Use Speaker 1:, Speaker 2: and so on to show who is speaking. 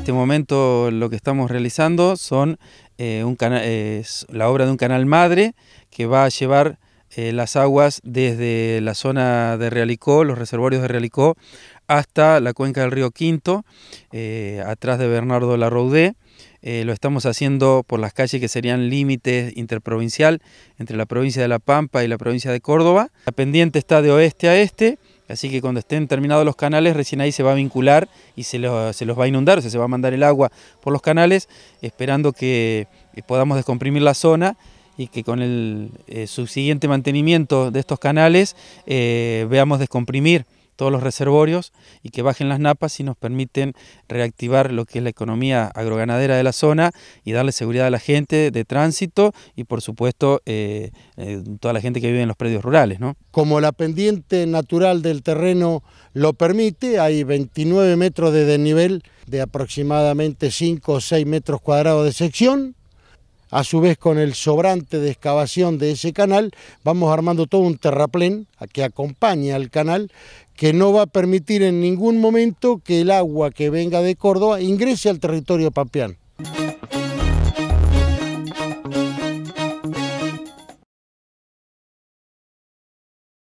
Speaker 1: este momento lo que estamos realizando son es eh, eh, la obra de un canal madre que va a llevar eh, las aguas desde la zona de Realicó, los reservorios de Realicó, hasta la cuenca del río Quinto, atrás de Bernardo Larroudé. lo estamos haciendo por las calles que serían límites interprovincial entre la provincia de La Pampa y la provincia de Córdoba. La pendiente está de oeste a este Así que cuando estén terminados los canales, recién ahí se va a vincular y se, los va a inundar, o sea, se va a mandar el agua por los canales, esperando que podamos descomprimir la zona y que con el eh, subsiguiente mantenimiento de estos canales eh, veamos descomprimir todos los reservorios y que bajen las napas y nos permiten reactivar lo que es la economía agroganadera de la zona y darle seguridad a la gente de tránsito y por supuesto eh, eh, toda la gente que vive en los predios rurales.
Speaker 2: Como la pendiente natural del terreno lo permite, hay 29 metros de desnivel de aproximadamente 5 o 6 metros cuadrados de sección a su vez con el sobrante de excavación de ese canal, vamos armando todo un terraplén que acompaña al canal, que no va a permitir en ningún momento que el agua que venga de Córdoba ingrese al territorio pampeano.